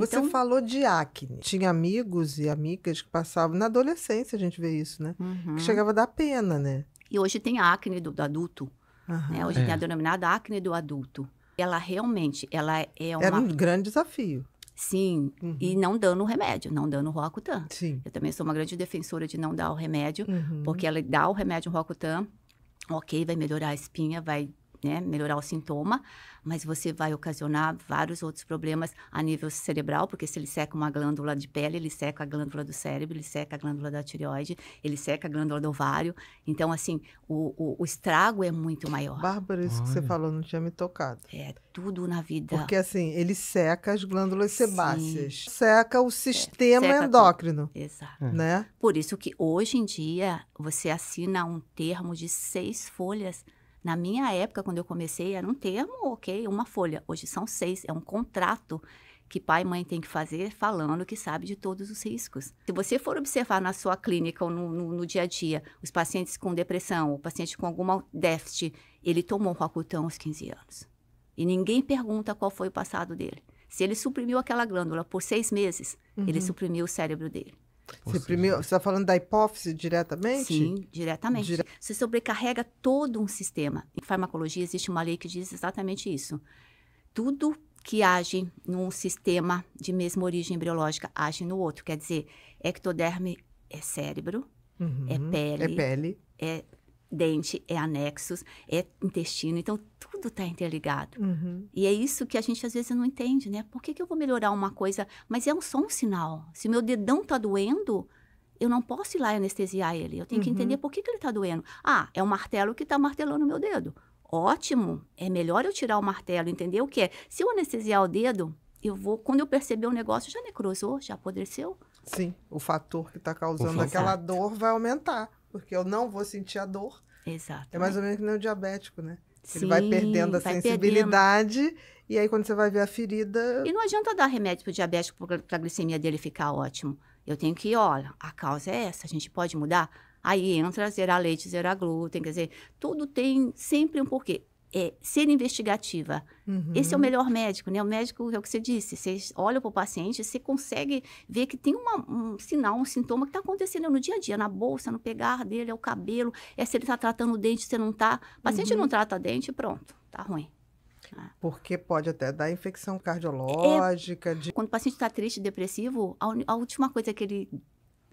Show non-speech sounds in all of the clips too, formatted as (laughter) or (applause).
Você então... falou de acne. Tinha amigos e amigas que passavam. Na adolescência a gente vê isso, né? Uhum. Que chegava a dar pena, né? E hoje tem a acne do, do adulto. Uhum. Né? Hoje é. tem a é. denominada acne do adulto. Ela realmente, ela é uma... Era um grande desafio. Sim, uhum. e não dando o remédio, não dando o Roacutan. Sim. Eu também sou uma grande defensora de não dar o remédio, uhum. porque ela dá o remédio Roacutan, ok, vai melhorar a espinha, vai né, melhorar o sintoma, mas você vai ocasionar vários outros problemas a nível cerebral, porque se ele seca uma glândula de pele, ele seca a glândula do cérebro, ele seca a glândula da tireoide, ele seca a glândula do ovário. Então, assim, o, o, o estrago é muito maior. Bárbara, isso Olha. que você falou não tinha me tocado. É, tudo na vida. Porque, assim, ele seca as glândulas sebáceas, Sim. seca o é, sistema seca endócrino. Tudo. Exato. É. Né? Por isso que hoje em dia você assina um termo de seis folhas na minha época, quando eu comecei, era um termo, ok, uma folha. Hoje são seis, é um contrato que pai e mãe tem que fazer falando que sabe de todos os riscos. Se você for observar na sua clínica ou no, no, no dia a dia, os pacientes com depressão, o paciente com alguma déficit, ele tomou Roacutan aos 15 anos. E ninguém pergunta qual foi o passado dele. Se ele suprimiu aquela glândula por seis meses, uhum. ele suprimiu o cérebro dele. Você, seja... primeiro, você está falando da hipófise diretamente? Sim, diretamente. Dire... Você sobrecarrega todo um sistema. Em farmacologia existe uma lei que diz exatamente isso. Tudo que age num sistema de mesma origem embriológica age no outro. Quer dizer, ectoderme é cérebro, uhum, é pele, é pele, é dente, é anexos, é intestino. Então, tudo está interligado. Uhum. E é isso que a gente às vezes não entende, né? Por que, que eu vou melhorar uma coisa? Mas é um, só um sinal. Se meu dedão está doendo, eu não posso ir lá e anestesiar ele. Eu tenho uhum. que entender por que, que ele está doendo. Ah, é o martelo que está martelando meu dedo. Ótimo, é melhor eu tirar o martelo, entender o que é. Se eu anestesiar o dedo, eu vou, quando eu perceber o negócio, já necrosou, já apodreceu. Sim, o fator que está causando aquela dor vai aumentar porque eu não vou sentir a dor. Exato. É mais ou menos que nem o diabético, né? Ele vai perdendo a vai sensibilidade perdendo. e aí quando você vai ver a ferida. E não adianta dar remédio para o diabético para a glicemia dele ficar ótimo. Eu tenho que, olha, a causa é essa, a gente pode mudar. Aí entra zerar leite, zerar glúten, quer dizer, tudo tem sempre um porquê é, ser investigativa. Uhum. Esse é o melhor médico, né? O médico é o que você disse. Você olha para o paciente, você consegue ver que tem uma, um sinal, um sintoma que está acontecendo no dia a dia, na bolsa, no pegar dele, é o cabelo, é se ele está tratando o dente, se não está. O paciente uhum. não trata dente, pronto, tá ruim. Ah. Porque pode até dar infecção é. cardiológica. É, de... Quando o paciente está triste, depressivo, a, a última coisa que ele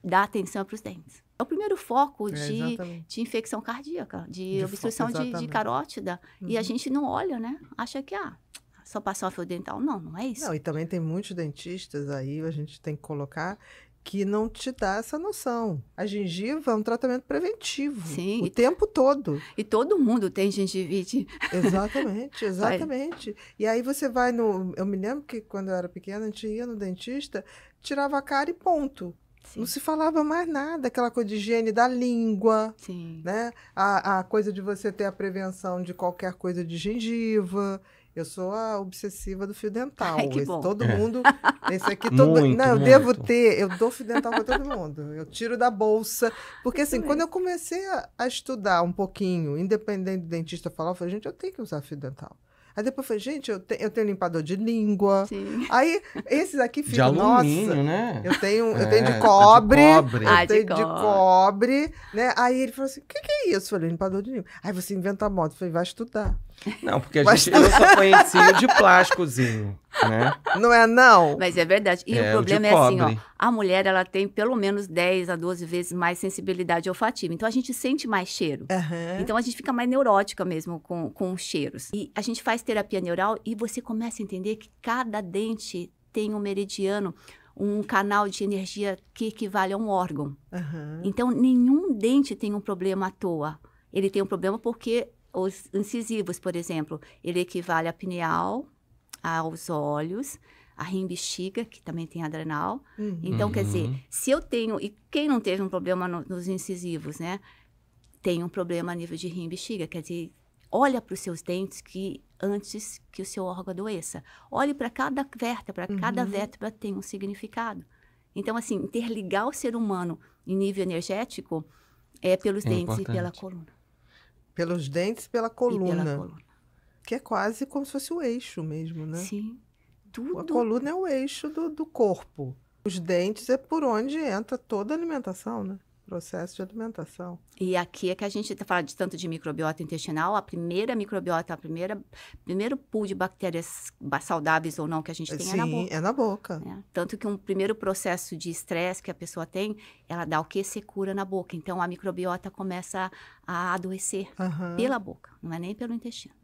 dá atenção é para os dentes é o primeiro foco é, de, de infecção cardíaca, de, de obstrução de, de, carótida. Uhum. E a uhum. gente não olha, né? Acha que, ah, só passar o fio dental. Não, não é isso. Não, e também tem muitos dentistas aí, a gente tem que colocar, que não te dá essa noção. A gengiva é um tratamento preventivo. Sim. O tempo todo. E todo mundo tem gengivite. Exatamente, (laughs) exatamente. Vai. E aí você vai no. Eu me lembro que quando eu era pequena, a gente ia no dentista, tirava a cara e ponto. Sim. Não se falava mais nada, aquela coisa de higiene da língua, Sim. né? A, a coisa de você ter a prevenção de qualquer coisa de gengiva. Eu sou a obsessiva do fio dental. Ai, esse, todo é. mundo. Esse aqui (laughs) todo muito, Não, eu muito. devo ter. Eu dou fio dental para todo mundo. Eu tiro da bolsa. Porque assim, quando eu comecei a, a, estudar um pouquinho, independente do dentista falar, eu falei, gente, eu tenho que usar fio dental. Aí depois foi, gente, eu, te, eu tenho limpador de língua. Sim. Aí esses aqui ficam, nossa. Né? Eu tenho, é, eu tenho de é, cobre. De cobre. Eu ah, tenho de, de cobre. né? Aí ele falou assim: o que, que é isso? Eu falei, limpador de língua. Aí você inventa a moto. Eu falei, vai estudar. Não, porque a gente eu só conhecia de plásticozinho. Né? Não é não? Mas é verdade. E é, o problema o é assim, ó. A mulher, ela tem pelo menos 10 a 12 vezes mais sensibilidade olfativa. Então, a gente sente mais cheiro. Uhum. Então, a gente fica mais neurótica mesmo com, com os cheiros. E a gente faz terapia neural e você começa a entender que cada dente tem um meridiano um canal de energia que equivale a um órgão. Uhum. Então, nenhum dente tem um problema à toa. Ele tem um problema porque os incisivos, por exemplo, ele equivale a pineal, aos olhos, a rimbexiga, que também tem adrenal. Uhum. Então, quer dizer, uhum. se eu tenho... E quem não teve um problema no, nos incisivos, né? Tem um problema a nível de rimbexiga, quer dizer, olha para os seus dentes que antes que o seu órgão adoeça. Olhe para cada vértebra, uhum. cada vértebra tem um significado. Então, assim, interligar o ser humano em nível energético é pelos é dentes importante. e pela coluna. Pelos dentes e pela coluna. E pela coluna que é quase como se fosse o eixo mesmo, né? Sim. Tudo. A coluna é o eixo do, do corpo. Os dentes é por onde entra toda a alimentação, né? Processo de alimentação. E aqui é que a gente está falando de tanto de microbiota intestinal. A primeira microbiota, a primeira primeiro pool de bactérias saudáveis ou não que a gente tem Sim, é na boca. é na boca. É. Tanto que um primeiro processo de estresse que a pessoa tem, ela dá o que secura na boca. Então, a microbiota começa a adoecer uhum. pela boca, não é nem pelo intestino.